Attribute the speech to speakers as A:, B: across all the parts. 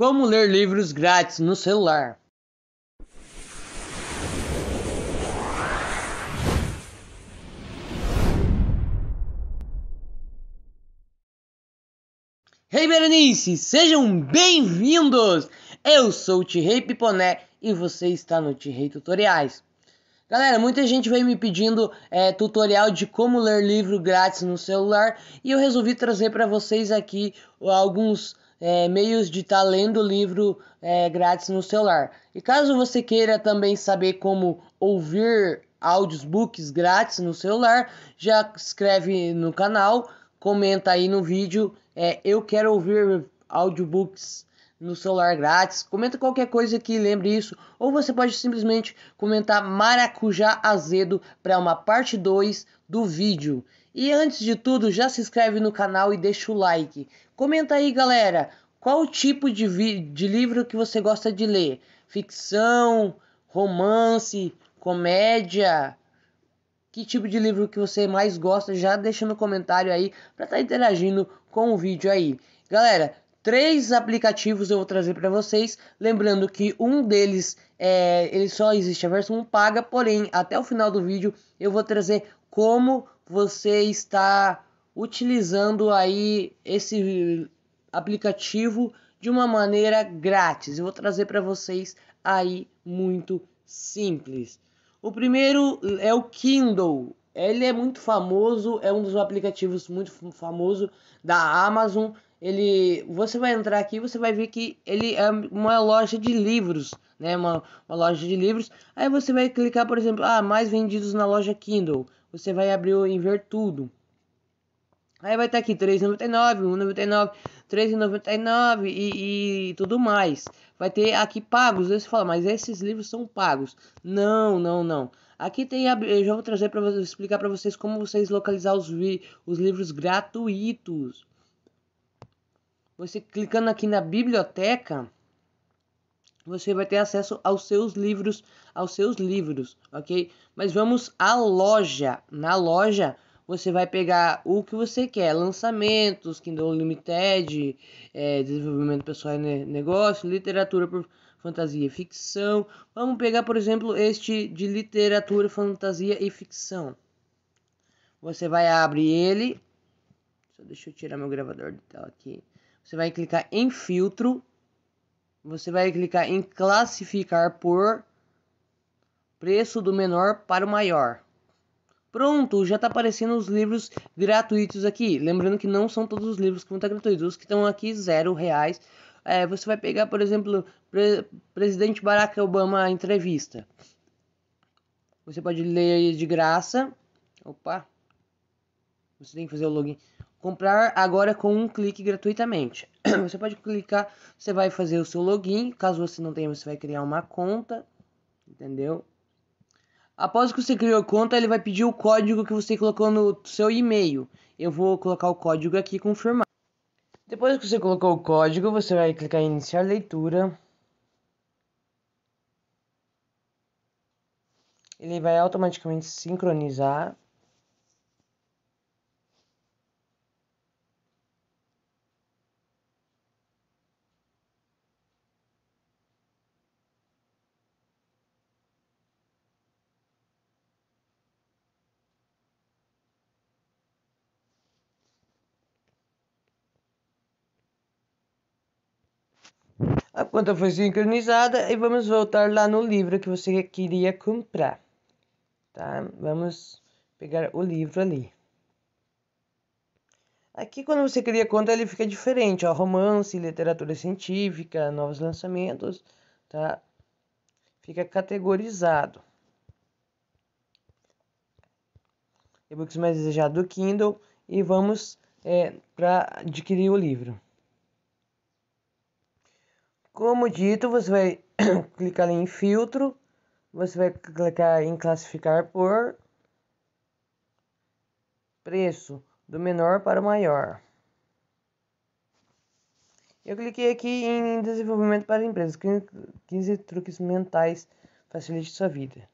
A: Como ler livros grátis no celular. Hey Berenice, sejam bem-vindos! Eu sou o Tirei Piponé e você está no Tirei Tutoriais. Galera, muita gente veio me pedindo é, tutorial de como ler livro grátis no celular e eu resolvi trazer para vocês aqui alguns é, meios de estar tá lendo o livro é, grátis no celular. E caso você queira também saber como ouvir audiobooks grátis no celular, já escreve no canal, comenta aí no vídeo, é, eu quero ouvir audiobooks no celular grátis. Comenta qualquer coisa que lembre isso, ou você pode simplesmente comentar maracujá azedo para uma parte 2 do vídeo. E antes de tudo, já se inscreve no canal e deixa o like. Comenta aí, galera, qual tipo de, de livro que você gosta de ler? Ficção, romance, comédia? Que tipo de livro que você mais gosta? Já deixa no comentário aí para estar tá interagindo com o vídeo aí. Galera, três aplicativos eu vou trazer para vocês. Lembrando que um deles é, ele só existe a versão paga, porém até o final do vídeo eu vou trazer como você está utilizando aí esse aplicativo de uma maneira grátis. Eu vou trazer para vocês aí muito simples. O primeiro é o Kindle. Ele é muito famoso, é um dos aplicativos muito famoso da Amazon. Ele, você vai entrar aqui, você vai ver que ele é uma loja de livros, né? Uma, uma loja de livros. Aí você vai clicar, por exemplo, ah, mais vendidos na loja Kindle você vai abrir o ver Tudo. Aí vai estar tá aqui 3,99, 1,99, 3,99 e, e tudo mais. Vai ter aqui pagos. Você fala, mas esses livros são pagos. Não, não, não. Aqui tem, eu já vou trazer para explicar para vocês como vocês localizar os, os livros gratuitos. Você clicando aqui na biblioteca, você vai ter acesso aos seus livros, aos seus livros, ok? Mas vamos à loja. Na loja você vai pegar o que você quer, lançamentos, Kindle Limited, é, desenvolvimento pessoal e negócio, literatura por fantasia e ficção. Vamos pegar, por exemplo, este de literatura, fantasia e ficção. Você vai abrir ele. Deixa eu tirar meu gravador de tela aqui. Você vai clicar em filtro você vai clicar em classificar por preço do menor para o maior. Pronto, já está aparecendo os livros gratuitos aqui. Lembrando que não são todos os livros que vão estar gratuitos. Os que estão aqui, zero reais. É, você vai pegar, por exemplo, pre Presidente Barack Obama entrevista. Você pode ler de graça. Opa! Você tem que fazer o login. Comprar agora com um clique gratuitamente. Você pode clicar, você vai fazer o seu login. Caso você não tenha, você vai criar uma conta. Entendeu? Após que você criou a conta, ele vai pedir o código que você colocou no seu e-mail. Eu vou colocar o código aqui e confirmar. Depois que você colocou o código, você vai clicar em iniciar leitura. Ele vai automaticamente sincronizar A conta foi sincronizada e vamos voltar lá no livro que você queria comprar. Tá? Vamos pegar o livro ali. Aqui, quando você cria conta, ele fica diferente. Ó, romance, literatura científica, novos lançamentos, tá? Fica categorizado. E-books mais desejado do Kindle. E vamos é, eh, para adquirir o livro. Como dito, você vai clicar em filtro, você vai clicar em classificar por preço do menor para o maior. Eu cliquei aqui em desenvolvimento para empresas, 15 truques mentais facilite sua vida.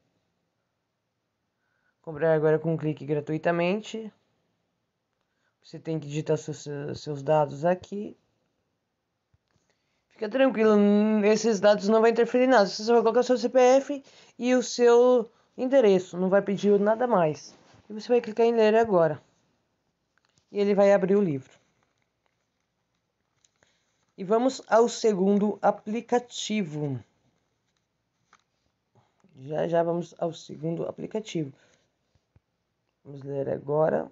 A: Comprar agora com um clique gratuitamente. Você tem que digitar seus, seus dados aqui. Fica tranquilo, hum, esses dados não vão interferir em nada. Você só vai colocar seu CPF e o seu endereço, não vai pedir nada mais. E você vai clicar em ler agora. E ele vai abrir o livro. E vamos ao segundo aplicativo. Já já vamos ao segundo aplicativo. Vamos ler agora.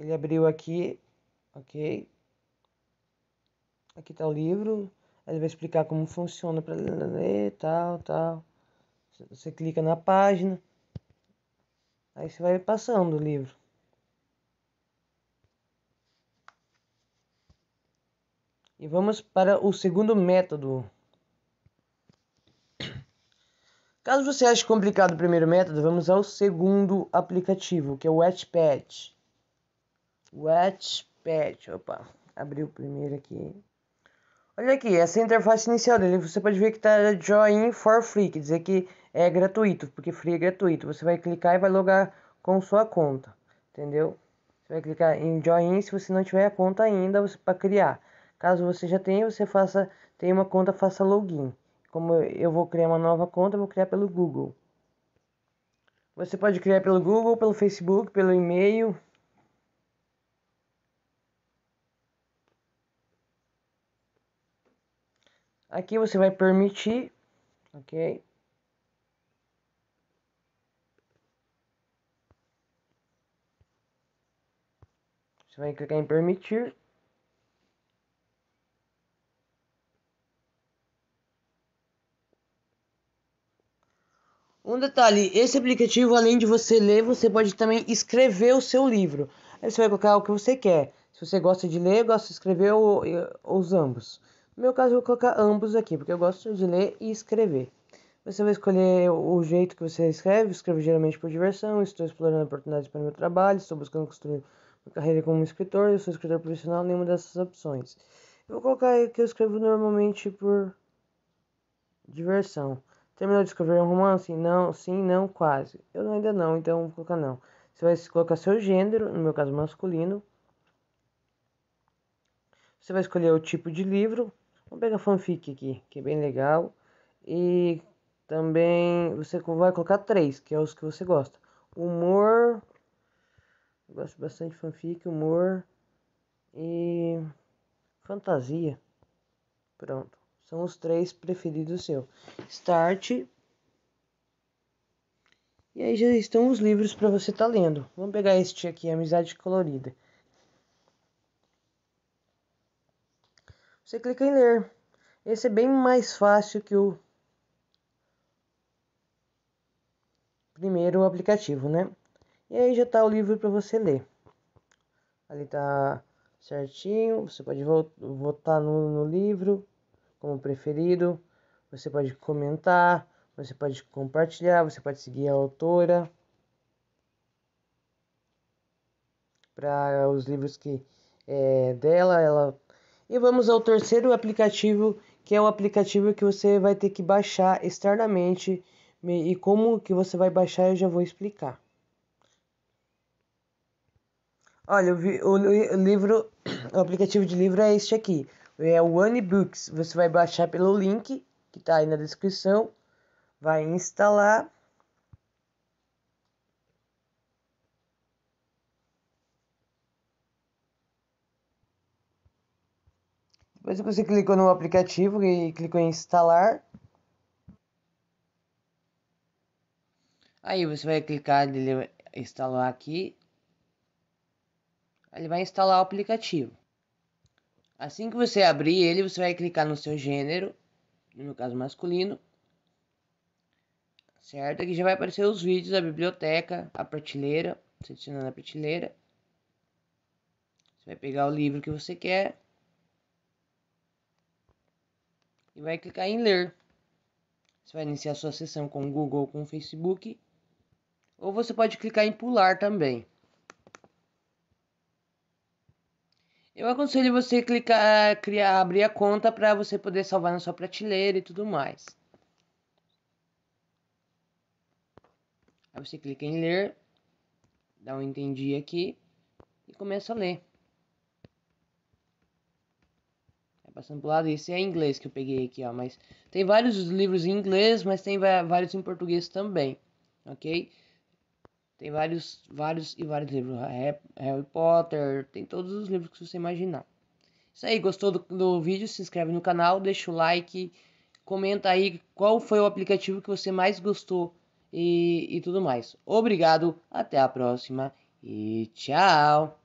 A: Ele abriu aqui, ok. Aqui está o livro. Ele vai explicar como funciona para ler, tal, tal. Você clica na página. Aí você vai passando o livro. E vamos para o segundo método. Caso você ache complicado o primeiro método, vamos ao segundo aplicativo, que é o Etchpad. Watchpad. Opa, abriu o primeiro aqui. Olha aqui, essa interface inicial dele. Você pode ver que tá join for free, quer dizer que é gratuito, porque free é gratuito. Você vai clicar e vai logar com sua conta, entendeu? Você vai clicar em join se você não tiver a conta ainda para criar. Caso você já tenha, você faça tem uma conta, faça login. Como eu vou criar uma nova conta, eu vou criar pelo Google. Você pode criar pelo Google, pelo Facebook, pelo e-mail, Aqui você vai permitir, ok? Você vai clicar em permitir. Um detalhe, esse aplicativo, além de você ler, você pode também escrever o seu livro. Aí você vai colocar o que você quer. Se você gosta de ler, gosta de escrever ou, ou os ambos. No meu caso, eu vou colocar ambos aqui, porque eu gosto de ler e escrever. Você vai escolher o jeito que você escreve. Eu escrevo geralmente por diversão, estou explorando oportunidades para meu trabalho, estou buscando construir uma carreira como escritor, eu sou escritor profissional, nenhuma dessas opções. Eu vou colocar que eu escrevo normalmente por diversão. Terminou de escrever um romance? Não, sim, não, quase. Eu ainda não, então vou colocar não. Você vai colocar seu gênero, no meu caso masculino. Você vai escolher o tipo de livro, Vamos pegar fanfic aqui, que é bem legal. E também você vai colocar três, que é os que você gosta. Humor. Eu gosto bastante de fanfic, humor e fantasia. Pronto. São os três preferidos seu. Start. E aí já estão os livros para você estar tá lendo. Vamos pegar este aqui, Amizade Colorida. Você clica em ler. Esse é bem mais fácil que o primeiro aplicativo, né? E aí já tá o livro para você ler. Ali tá certinho, você pode votar no, no livro como preferido, você pode comentar, você pode compartilhar, você pode seguir a autora. Para os livros que é dela, ela e vamos ao terceiro aplicativo, que é o aplicativo que você vai ter que baixar externamente. E como que você vai baixar eu já vou explicar. Olha, o, livro, o aplicativo de livro é este aqui, é o OneBooks. Você vai baixar pelo link que está aí na descrição, vai instalar Depois que você clicou no aplicativo e clicou em instalar. Aí você vai clicar, em instalar aqui. Ele vai instalar o aplicativo. Assim que você abrir ele, você vai clicar no seu gênero, no caso masculino. Certo? Aqui já vai aparecer os vídeos, a biblioteca, a prateleira, selecionando a prateleira. Você vai pegar o livro que você quer. e vai clicar em ler. Você vai iniciar sua sessão com o Google ou com o Facebook. Ou você pode clicar em pular também. Eu aconselho você clicar, criar, abrir a conta para você poder salvar na sua prateleira e tudo mais. Aí você clica em ler, dá um entendi aqui e começa a ler. Tá passando pro lado, esse é inglês que eu peguei aqui, ó, mas tem vários livros em inglês, mas tem vários em português também, ok? Tem vários, vários e vários livros, Harry Potter, tem todos os livros que você imaginar. Isso aí, gostou do, do vídeo? Se inscreve no canal, deixa o like, comenta aí qual foi o aplicativo que você mais gostou e, e tudo mais. Obrigado, até a próxima e tchau!